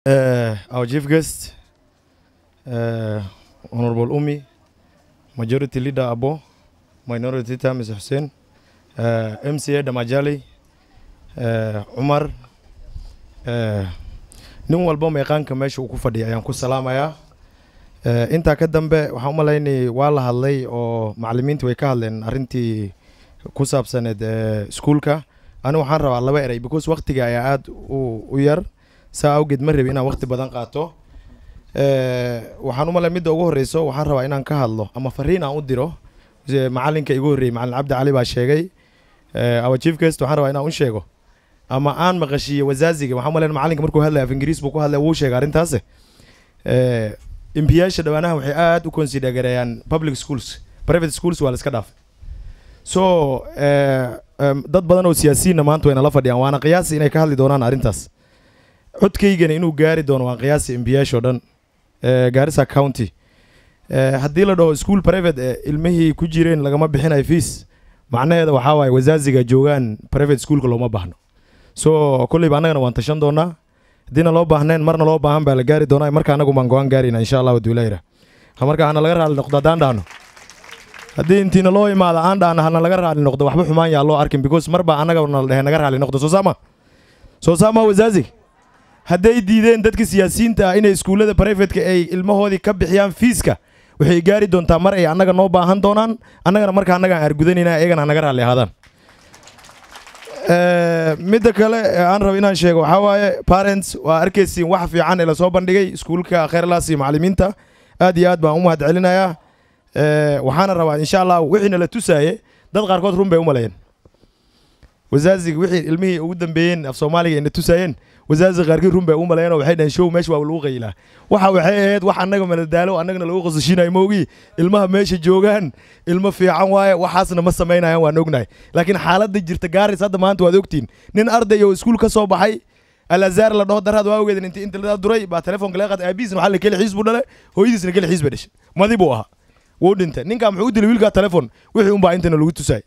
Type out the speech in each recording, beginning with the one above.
Uh, our chief guest, uh, Honorable Umi, Majority Leader Abo, Minority Leader Mr. Hussein, uh, eh, MCA Damajali, uh, Umar, uh, nin walba meeqaanka meesha uu ku fadhiya ayaan ku salaamayaa intaa ka dambe waxaan u waa la hadlay oo macalimiinta way ka hadleen arintii ku saabsaneed iskuulka anigu waxaan rabaa laba eray because waqtiga ayaa aada u yar saa awgeed ma rabi inaan waqti badan qaato eh, waxaan umale midda ugu horeyso waxaan rabaa inaan ka hadlo ama fariin aan u diro macalinka igu horreeyey macalin cabdi baa sheegay ama eh, chief guest waxaan rabaa inaan u sheego ama aan maqashiiyo wazaaziga waxaan umaleyn macalinka markuu hadlay af ingiriis buu ku hadlay wuu sheegay arrintaas eh, imbiyaasha dhawaanahan waxay aada u considergareeyaan public schools private schools waa la iska dhaafay so dad badan oo siyaasiyiinna maanta wayna la fadhiyaan waana qiyaasi inay ka hadli doonaan arrintaas codkaygana inuu gaari doono waan qiyaasi imbiyaasho dhan eh, gaarisa county eh, haddii la dhaho school private e ilmihii ku jireen lagama bixinayo fees macnaheeda waxaa waaye wasaaziga joogaan private schoolka looma baahno so kolleyba annagana waan tashan doonaa haddiina loo baahnayn marna loo baahan baa la gaari doonaa marka annagu baan go-aan gaarayna insha allahu duulayra marka hana laga raali noqdo haddaan dhahno haddii intiina loo imaado aan dhahno hana laga raali noqdo waxba xumaan yaa loo arkin because mar baa annagana la naga raali noqdo soo saama soo saama wasaazi hadday diideen dadka siyaasiyiinta ah inay iskuullada brifetka ay ilmahoodii ka bixiyaan fiiska waxay gaari doontaa mar ay annaga noo baahan doonaan annagana markaa annagaan argudanayna iyagana hanaga raalli ahaadaan eh, midda kale eh, aan rabo inaan sheego waxaa waaye parents waa arkaysiin wax fiican ee lasoo bandhigay iskuulka kheyrlaas iyo aad iyo aad baan u mahad celinayaa eh, waxaana rabaa insha allah wixiina la tusaaye dad qaarkood run bay u maleeyeen wasaaziga wixii ilmihii ugu dambeeyeen af soomaaliga ina tusaayeen wasaasa qaarkii runbaa u malayano waxay dhaheen show meesha waa lagu qaylaa waxa waxay ahayd wax annaga madadaalo annagana lagu qosashinayo moogi ilmaha meesha joogaan ilmo fiican waaye waxaasna ma samaynayaan waan ognahay laakiin xaaladda jirta gaaris hadda maanta waad ogtiin nin arday oo iskuul ka soo baxay alazaar la dhaho daraad waa ogeedin intii inta ladaa duray baa telefoonka laga qaatay aabihiisna waxaa la keli xiis buu dhale hooyadiisna keli xiis bay dhashay madi buu ahaa wuu dhintay ninkaa muxuu u dilay wiilkaa telefoon wixii unbaa intana lagu tusay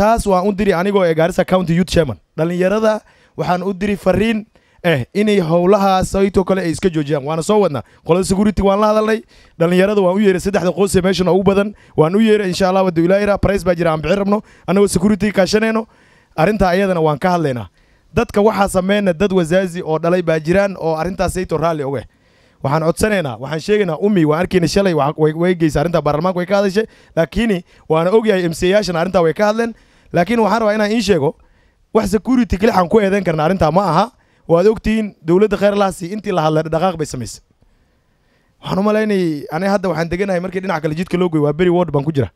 taas waan u diri anigoo ee gaarisa county youth chairman dhallinyarada waxaan u diri fariin eh inay howlahaas aytoo kale ay iska joojiyaan waana soo wadnaa qolada security waan la hadalnay dhallinyarada waan u yeeray saddexda qoose meeshan ugu badan waan u yeeray insha allah wadu ilaa price baa jira aan bixin rabno annagoo security kaashanayno arrintaa ayadana waan ka hadlaynaa dadka waxaa sameeyna dad wasaazi oo dhalay baa jiraan oo arrintaas aytoo raalli oge waxaan codsanaynaa waxaan sheegaynaa ummi waan arkayna shalay way geysa arrintaa baarlamaanka way ka hadashay laakiin waana ogyahay m c yaashana arrintaa way ka hadleen laakiin waxaan rabaa inaan iin sheego wax security keli xaan ku eedeyn karna arrintaa ma aha waad ogtihiin dowladda khayrlaasi intii la hadlay dhaqaaq bay samaysay waxaan u malaynay aniga hadda waxaan deganahay markii dhinac kale jidka loo goy waa beri word baan ku jira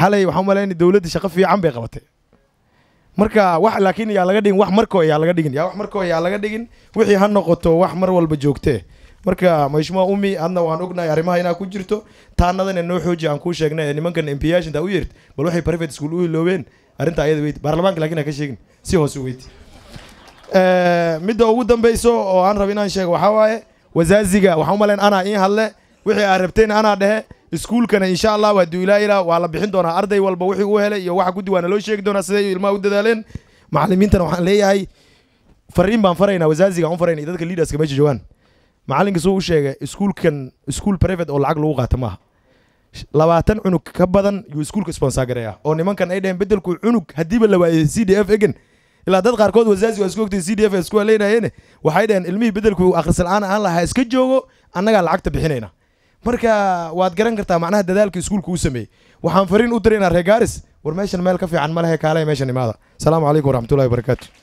xalay waxaan u malaynay dowladda shaqo fiican bay qabatay marka wax laakiin yaa laga dhigin wax markoo yaa laga dhigin yaa wax markoo yaa laga dhigin wixii ha noqoto wax mar walba joogtee marka maishmaa umi adna waan ognahay arrimaha inaa ku jirto taanadana noo xooji aan kuu sheegnay ee nimankan empiyashinta u yeert bal waxay private school u hiloobeen arrinta ayada weyd baarlamaanka lakiin ha ka sheegin si hoose u weyd Eh, midda ugu dambayso oo aan raba inaan sheego waxaa waaye wasaaziga waxaan u malayn anaa iin hadle wixii aa rabteen anaa dhehe iskuulkana insha allah waa duilaayla waa la bixin doonaa arday walba wixii uu helay iyo waxa guddi loo sheegi doonaa siday ilmaha u dadaaleen macallimiintana waxaan leeyahay fariin baan faraynaa wasaazigaan u faraynay dadka leaderska meesha joogaan macallinka suu u sheegay iskuulkan iskuul private oo lacag lagu qaato maaha labaatan cunug ka badan yuu iskuulka sponsaagareeya oo nimankan ay dhaheen beddelku cunug haddiiba la waayay c d f egen ilaa dad qaarkood wasaasi waa isku ogtay c d f isku haleynayeene waxay dhaheen ilmihii bedelku akhrisla'aan aan aan lahaa iska joogo annagaa lacagta bixinayna marka waad garan kartaa macnaha dadaalka iskuulka u sameeyey waxaan fariin u reer gaaris war meeshan meel ka fiican ma lehe kaalaya meeshan imaada asalaamu calaykum waraxmatullahi wabarakaatu